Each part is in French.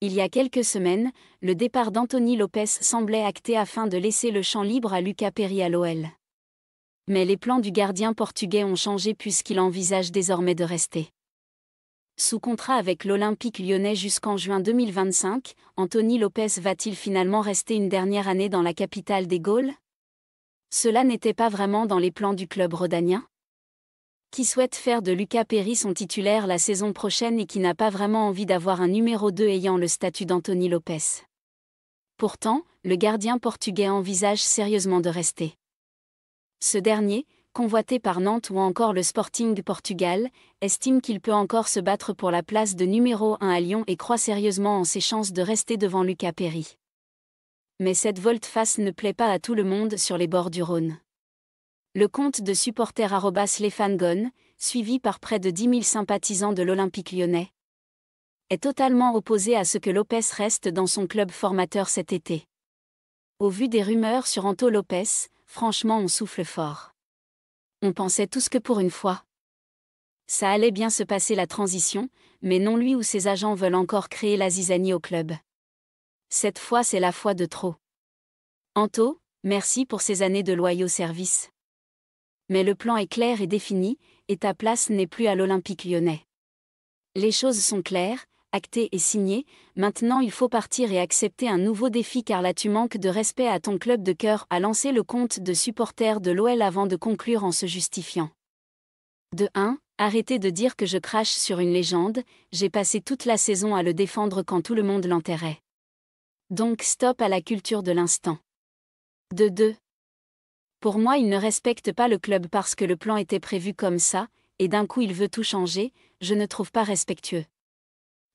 Il y a quelques semaines, le départ d'Anthony Lopez semblait acté afin de laisser le champ libre à Lucas Perry à l'OL. Mais les plans du gardien portugais ont changé puisqu'il envisage désormais de rester. Sous contrat avec l'Olympique lyonnais jusqu'en juin 2025, Anthony Lopez va-t-il finalement rester une dernière année dans la capitale des Gaules Cela n'était pas vraiment dans les plans du club rodanien qui souhaite faire de Lucas Perry son titulaire la saison prochaine et qui n'a pas vraiment envie d'avoir un numéro 2 ayant le statut d'Anthony Lopez. Pourtant, le gardien portugais envisage sérieusement de rester. Ce dernier, convoité par Nantes ou encore le Sporting Portugal, estime qu'il peut encore se battre pour la place de numéro 1 à Lyon et croit sérieusement en ses chances de rester devant Lucas Perry. Mais cette volte-face ne plaît pas à tout le monde sur les bords du Rhône le compte de supporters suivi par près de 10 000 sympathisants de l'Olympique lyonnais, est totalement opposé à ce que Lopez reste dans son club formateur cet été. Au vu des rumeurs sur Anto Lopez, franchement on souffle fort. On pensait tous que pour une fois. Ça allait bien se passer la transition, mais non lui ou ses agents veulent encore créer la zizanie au club. Cette fois c'est la fois de trop. Anto, merci pour ces années de loyaux services mais le plan est clair et défini, et ta place n'est plus à l'Olympique lyonnais. Les choses sont claires, actées et signées, maintenant il faut partir et accepter un nouveau défi car là tu manques de respect à ton club de cœur à lancer le compte de supporters de l'OL avant de conclure en se justifiant. De 1. Arrêtez de dire que je crache sur une légende, j'ai passé toute la saison à le défendre quand tout le monde l'enterrait. Donc stop à la culture de l'instant. De 2. Pour moi, il ne respecte pas le club parce que le plan était prévu comme ça, et d'un coup il veut tout changer, je ne trouve pas respectueux.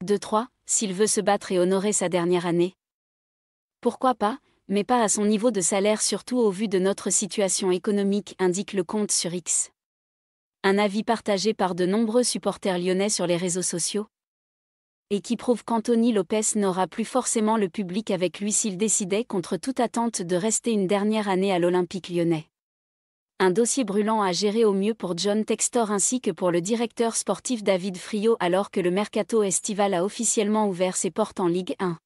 2-3, s'il veut se battre et honorer sa dernière année. Pourquoi pas, mais pas à son niveau de salaire surtout au vu de notre situation économique, indique le compte sur X. Un avis partagé par de nombreux supporters lyonnais sur les réseaux sociaux et qui prouve qu'Anthony Lopez n'aura plus forcément le public avec lui s'il décidait contre toute attente de rester une dernière année à l'Olympique lyonnais. Un dossier brûlant à gérer au mieux pour John Textor ainsi que pour le directeur sportif David Friot alors que le mercato estival a officiellement ouvert ses portes en Ligue 1.